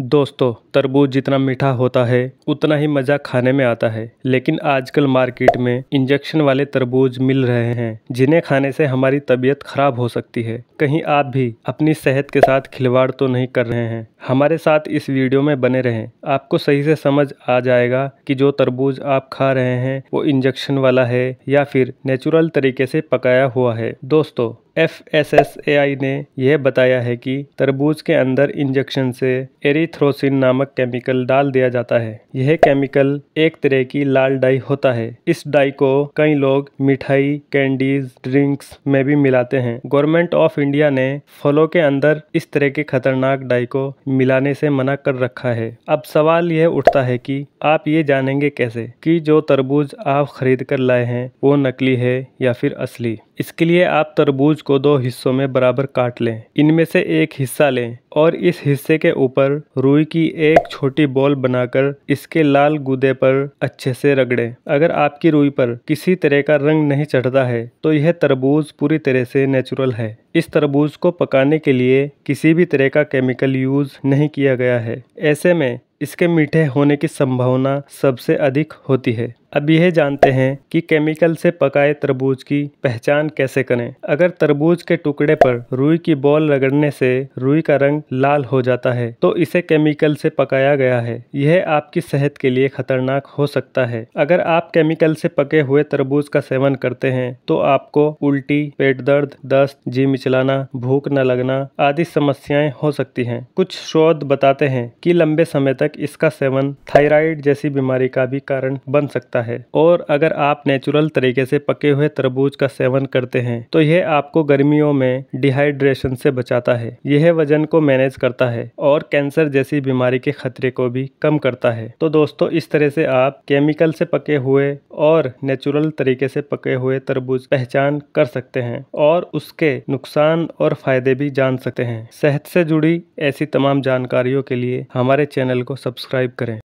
दोस्तों तरबूज जितना मीठा होता है उतना ही मज़ा खाने में आता है लेकिन आजकल मार्केट में इंजेक्शन वाले तरबूज मिल रहे हैं जिन्हें खाने से हमारी तबीयत खराब हो सकती है कहीं आप भी अपनी सेहत के साथ खिलवाड़ तो नहीं कर रहे हैं हमारे साथ इस वीडियो में बने रहें आपको सही से समझ आ जाएगा कि जो तरबूज आप खा रहे हैं वो इंजेक्शन वाला है या फिर नेचुरल तरीके से पकाया हुआ है दोस्तों F S S A I ने यह बताया है कि तरबूज के अंदर इंजेक्शन से एरिथ्रोसिन नामक केमिकल डाल दिया जाता है यह केमिकल एक तरह की लाल डाई होता है इस डाई को कई लोग मिठाई कैंडीज ड्रिंक्स में भी मिलाते हैं गवर्नमेंट ऑफ इंडिया ने फलों के अंदर इस तरह के खतरनाक डाई को मिलाने से मना कर रखा है अब सवाल यह उठता है कि आप ये जानेंगे कैसे कि जो तरबूज आप खरीद कर लाए हैं वो नकली है या फिर असली इसके लिए आप तरबूज को दो हिस्सों में बराबर काट लें इनमें से एक हिस्सा लें और इस हिस्से के ऊपर रुई की एक छोटी बॉल बनाकर इसके लाल गुदे पर अच्छे से रगड़ें अगर आपकी रुई पर किसी तरह का रंग नहीं चढ़ता है तो यह तरबूज पूरी तरह से नेचुरल है इस तरबूज को पकाने के लिए किसी भी तरह का केमिकल यूज नहीं किया गया है ऐसे में इसके मीठे होने की संभावना सबसे अधिक होती है अब यह जानते हैं कि केमिकल से पकाए तरबूज की पहचान कैसे करें अगर तरबूज के टुकड़े पर रुई की बॉल रगड़ने से रुई का रंग लाल हो जाता है तो इसे केमिकल से पकाया गया है यह आपकी सेहत के लिए खतरनाक हो सकता है अगर आप केमिकल से पके हुए तरबूज का सेवन करते हैं तो आपको उल्टी पेट दर्द दस्त जी मिचलाना भूख न लगना आदि समस्याएं हो सकती हैं कुछ शोध बताते हैं कि लंबे समय तक इसका सेवन थायराइड जैसी बीमारी का भी कारण बन सकता है है और अगर आप नेचुरल तरीके से पके हुए तरबूज का सेवन करते हैं तो यह आपको गर्मियों में डिहाइड्रेशन से बचाता है यह वजन को मैनेज करता है और कैंसर जैसी बीमारी के खतरे को भी कम करता है तो दोस्तों इस तरह से आप केमिकल से पके हुए और नेचुरल तरीके से पके हुए तरबूज पहचान कर सकते हैं और उसके नुकसान और फायदे भी जान सकते हैं सेहत से जुड़ी ऐसी तमाम जानकारियों के लिए हमारे चैनल को सब्सक्राइब करें